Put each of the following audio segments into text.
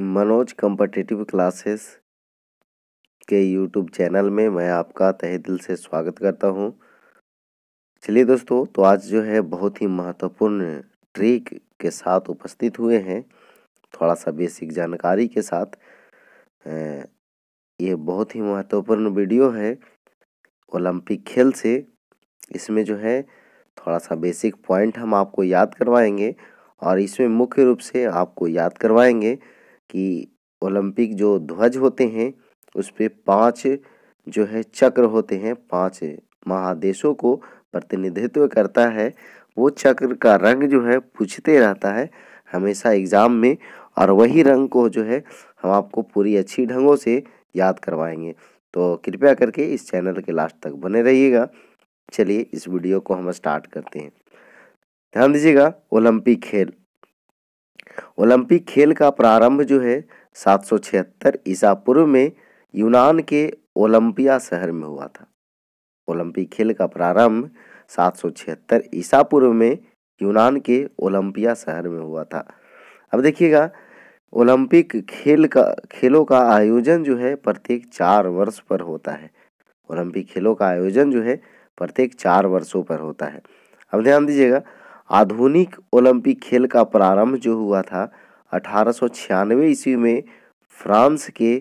Manoj competitive classes के YouTube channel में मैं आपका तहे दिल से स्वागत करता हूं चलिए दोस्तों तो आज जो है बहुत ही महत्वपूर्ण ट्रिक के साथ उपस्थित हुए हैं थोड़ा सा बेसिक जानकारी के साथ ये बहुत ही महत्वपूर्ण वीडियो है ओलंपिक खेल से इसमें जो है थोड़ा सा बेसिक पॉइंट हम आपको याद करवाएंगे और इसमें मुख्य रूप से आपको याद करवाएंगे कि ओलंपिक जो ध्वज होते हैं उस पर पाँच जो है चक्र होते हैं पाँच महादेशों को प्रतिनिधित्व करता है वो चक्र का रंग जो है पूछते रहता है हमेशा एग्ज़ाम में और वही रंग को जो है हम आपको पूरी अच्छी ढंगों से याद करवाएंगे तो कृपया करके इस चैनल के लास्ट तक बने रहिएगा चलिए इस वीडियो को हम स्टार्ट करते हैं ध्यान दीजिएगा ओलंपिक खेल ओलंपिक खेल का प्रारंभ जो है 776 ईसा पूर्व में यूनान के ओलंपिया शहर में हुआ था ओलंपिक खेल का प्रारंभ 776 ईसा पूर्व में यूनान के ओलंपिया शहर में हुआ था अब देखिएगा ओलंपिक खेल का खेलों का आयोजन जो है प्रत्येक चार वर्ष पर होता है ओलंपिक खेलों का आयोजन जो है प्रत्येक चार वर्षों पर होता है अब ध्यान दीजिएगा आधुनिक ओलंपिक खेल का प्रारंभ जो हुआ था अठारह ईस्वी में फ्रांस के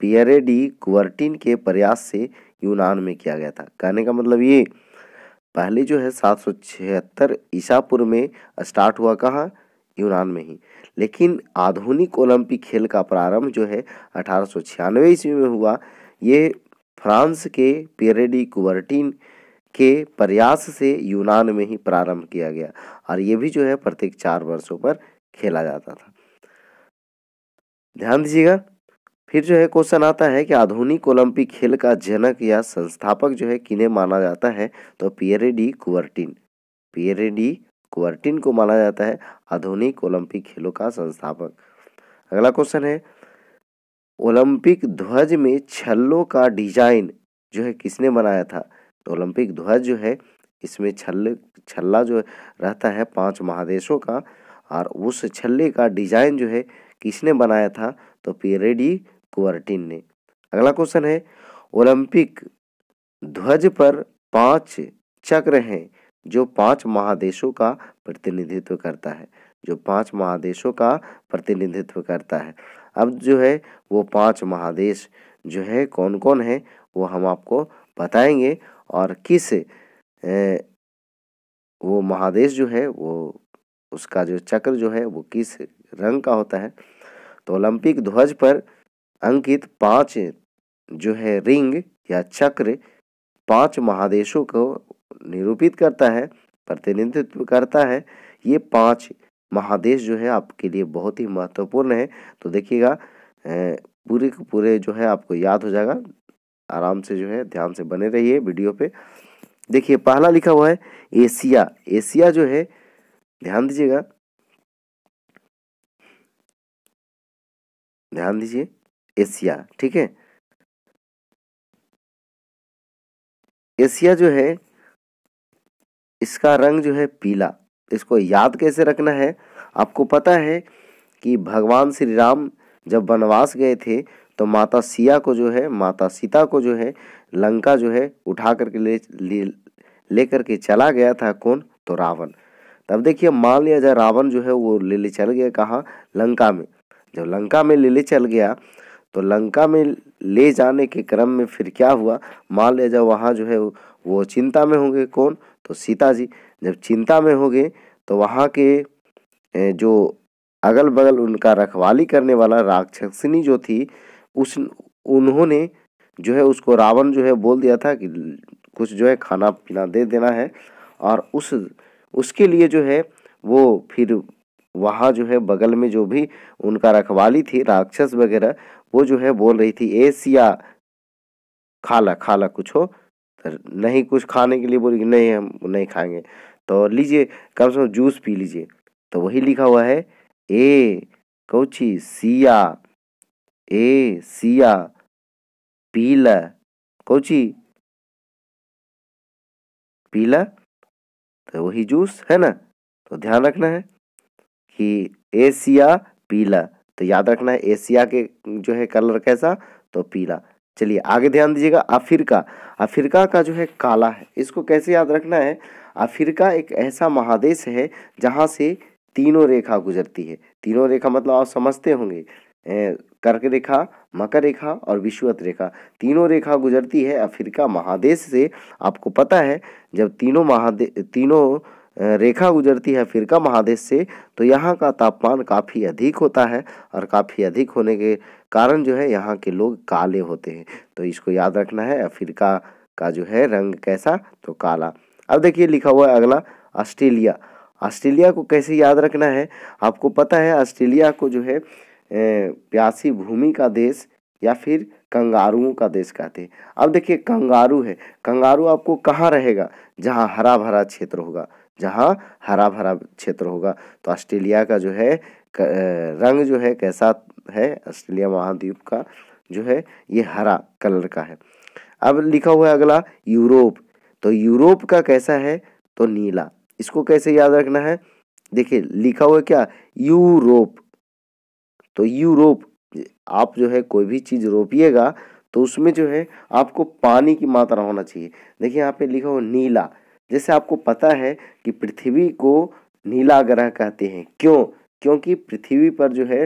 पियरे डी के प्रयास से यूनान में किया गया था कहने का मतलब ये पहले जो है सात सौ छिहत्तर ईसापुर में स्टार्ट हुआ कहाँ यूनान में ही लेकिन आधुनिक ओलंपिक खेल का प्रारंभ जो है अठारह ईस्वी में हुआ ये फ्रांस के पियरे डी के प्रयास से यूनान में ही प्रारंभ किया गया और ये भी जो है प्रत्येक चार वर्षों पर खेला जाता था ध्यान दीजिएगा फिर जो है क्वेश्चन आता है कि आधुनिक ओलंपिक खेल का जनक या संस्थापक जो है किन्हें माना जाता है तो पियरेडी कुवर्टिन पियरेडी कुवर्टिन को माना जाता है आधुनिक ओलंपिक खेलों का संस्थापक अगला क्वेश्चन है ओलंपिक ध्वज में छल्लों का डिजाइन जो है किसने बनाया था ओलंपिक ध्वज जो है इसमें छल छल्ला जो रहता है पांच महादेशों का और उस छल्ले का डिजाइन जो है किसने बनाया था तो पीरेडी कुवर्टिन ने अगला क्वेश्चन है ओलंपिक ध्वज पर पांच चक्र हैं जो पांच महादेशों का प्रतिनिधित्व करता है जो पांच महादेशों का प्रतिनिधित्व करता है अब जो है वो पांच महादेश जो है कौन कौन है वो हम आपको बताएंगे और किस वो महादेश जो है वो उसका जो चक्र जो है वो किस रंग का होता है तो ओलंपिक ध्वज पर अंकित पांच जो है रिंग या चक्र पांच महादेशों को निरूपित करता है प्रतिनिधित्व करता है ये पांच महादेश जो है आपके लिए बहुत ही महत्वपूर्ण है तो देखिएगा पूरे के पूरे जो है आपको याद हो जाएगा आराम से जो है ध्यान से बने रहिए वीडियो पे देखिए पहला लिखा हुआ है एशिया एशिया जो है ध्यान दीजिएगा ध्यान दीजिए एशिया ठीक है एशिया जो है इसका रंग जो है पीला इसको याद कैसे रखना है आपको पता है कि भगवान श्री राम जब वनवास गए थे तो माता सिया को जो है माता सीता को जो है लंका जो है उठा करके ले लेकर ले चला गया था कौन तो रावण तब देखिए मान लिया जाए रावण जो है वो ले ले चल गया कहाँ लंका में जब लंका में ले ले चल गया तो लंका में ले जाने के क्रम में फिर क्या हुआ मान लिया जाए वहाँ जो है वो चिंता में होंगे कौन तो सीता जी जब चिंता में हो गए तो वहाँ के जो अगल बगल उनका रखवाली करने वाला राक्षसनी जो थी उस उन्होंने जो है उसको रावण जो है बोल दिया था कि कुछ जो है खाना पीना दे देना है और उस उसके लिए जो है वो फिर वहाँ जो है बगल में जो भी उनका रखवाली थी राक्षस वगैरह वो जो है बोल रही थी ए सिया खाला कुछ हो नहीं कुछ खाने के लिए बोली नहीं हम नहीं खाएंगे तो लीजिए कम से कम जूस पी लीजिए तो वही लिखा हुआ है ए कौची सिया ए सिया पीला कोची पीला तो वही जूस है ना तो ध्यान रखना है कि ए सिया पीला तो याद रखना है एशिया के जो है कलर कैसा तो पीला चलिए आगे ध्यान दीजिएगा अफ्रीका अफ्रीका का जो है काला है इसको कैसे याद रखना है अफ्रीका एक ऐसा महादेश है जहाँ से तीनों रेखा गुजरती है तीनों रेखा मतलब आप समझते होंगे कर्क रेखा मकर रेखा और विश्वत रेखा तीनों रेखा गुजरती है अफ्रीका महादेश से आपको पता है जब तीनों महादे तीनों रेखा गुजरती है अफ्रीका महादेश से तो यहाँ का तापमान काफ़ी अधिक होता है और काफ़ी अधिक होने के कारण जो है यहाँ के लोग काले होते हैं तो इसको याद रखना है अफ्रीका का जो है रंग कैसा तो काला अब देखिए लिखा हुआ है अगला ऑस्ट्रेलिया ऑस्ट्रेलिया को कैसे याद रखना है आपको पता है ऑस्ट्रेलिया को जो है प्यासी भूमि का देश या फिर कंगारुओं का देश कहते हैं अब देखिए कंगारू है कंगारू आपको कहाँ रहेगा जहाँ हरा भरा क्षेत्र होगा जहाँ हरा भरा क्षेत्र होगा तो ऑस्ट्रेलिया का जो है रंग जो है कैसा है ऑस्ट्रेलिया महाद्वीप का जो है ये हरा कलर का है अब लिखा हुआ है अगला यूरोप तो यूरोप का कैसा है तो नीला इसको कैसे याद रखना है देखिए लिखा हुआ क्या यूरोप तो यूरोप आप जो है कोई भी चीज़ रोपिएगा तो उसमें जो है आपको पानी की मात्रा होना चाहिए देखिए यहाँ पे लिखा हो नीला जैसे आपको पता है कि पृथ्वी को नीला ग्रह कहते हैं क्यों क्योंकि पृथ्वी पर जो है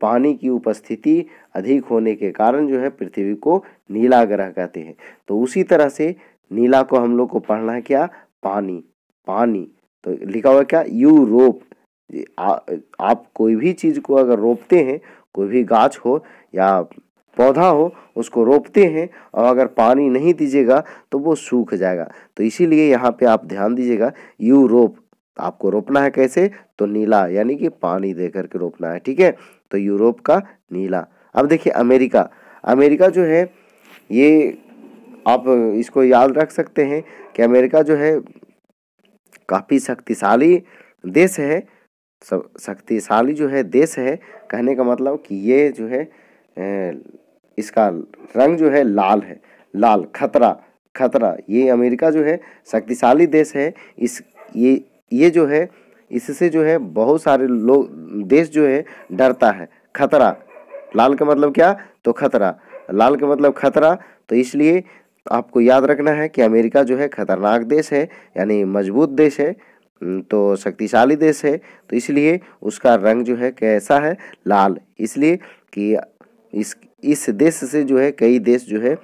पानी की उपस्थिति अधिक होने के कारण जो है पृथ्वी को नीला ग्रह कहते हैं तो उसी तरह से नीला को हम लोग को पढ़ना है क्या पानी पानी तो लिखा हुआ क्या यूरोप आ, आप कोई भी चीज़ को अगर रोपते हैं कोई भी गाछ हो या पौधा हो उसको रोपते हैं और अगर पानी नहीं दीजिएगा तो वो सूख जाएगा तो इसीलिए यहाँ पे आप ध्यान दीजिएगा यू रोप आपको रोपना है कैसे तो नीला यानी कि पानी दे करके रोपना है ठीक है तो यूरोप का नीला अब देखिए अमेरिका अमेरिका जो है ये आप इसको याद रख सकते हैं कि अमेरिका जो है काफ़ी शक्तिशाली देश है सब शक्तिशाली जो है देश है कहने का मतलब कि ये जो है इसका रंग जो है लाल है लाल खतरा खतरा ये अमेरिका जो है शक्तिशाली देश है इस ये ये जो है इससे जो है बहुत सारे लोग देश जो है डरता है खतरा लाल का मतलब क्या तो खतरा लाल का मतलब खतरा तो इसलिए आपको याद रखना है कि अमेरिका जो है खतरनाक देश है यानी मजबूत देश है तो शक्तिशाली देश है तो इसलिए उसका रंग जो है कैसा है लाल इसलिए कि इस इस देश से जो है कई देश जो है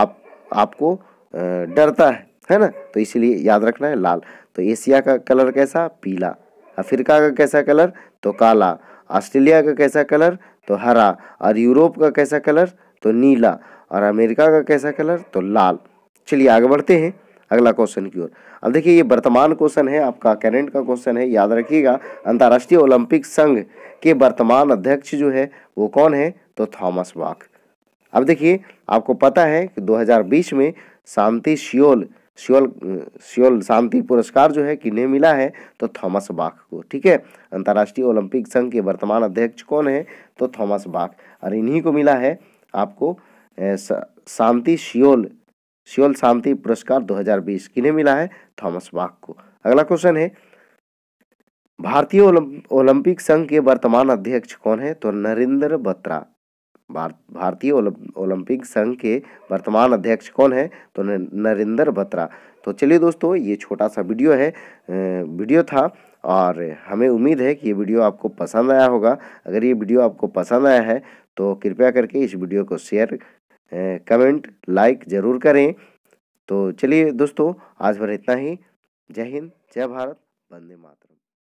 आप आपको डरता है है ना तो इसलिए याद रखना है लाल तो एशिया का कलर कैसा पीला अफ्रीका का कैसा कलर तो काला ऑस्ट्रेलिया का कैसा कलर तो हरा और यूरोप का कैसा कलर तो नीला और अमेरिका का कैसा कलर तो लाल चलिए आगे बढ़ते हैं अगला क्वेश्चन की ओर अब देखिए ये वर्तमान क्वेश्चन है आपका करेंट का क्वेश्चन है याद रखिएगा अंतर्राष्ट्रीय ओलंपिक संघ के वर्तमान अध्यक्ष जो है वो कौन है तो थॉमस वाक अब देखिए आपको पता है कि 2020 में शांति शियोल शियोल सियोल शांति पुरस्कार जो है किन्हें मिला है तो थॉमस बाख को ठीक है अंतर्राष्ट्रीय ओलंपिक संघ के वर्तमान अध्यक्ष कौन है तो थॉमस बाख और इन्हीं को मिला है आपको शांति शियोल सियोल शांति पुरस्कार 2020 किन्हें मिला है थॉमस बाग को अगला क्वेश्चन है भारतीय ओलंपिक संघ के वर्तमान अध्यक्ष कौन है तो नरेंद्र बत्रा भारतीय ओलंपिक संघ के वर्तमान अध्यक्ष कौन है तो नरेंद्र बत्रा तो चलिए दोस्तों ये छोटा सा वीडियो है वीडियो था और हमें उम्मीद है कि ये वीडियो आपको पसंद आया होगा अगर ये वीडियो आपको पसंद आया है तो कृपया करके इस वीडियो को शेयर कमेंट लाइक ज़रूर करें तो चलिए दोस्तों आज भर इतना ही जय हिंद जय भारत वंदे मातरम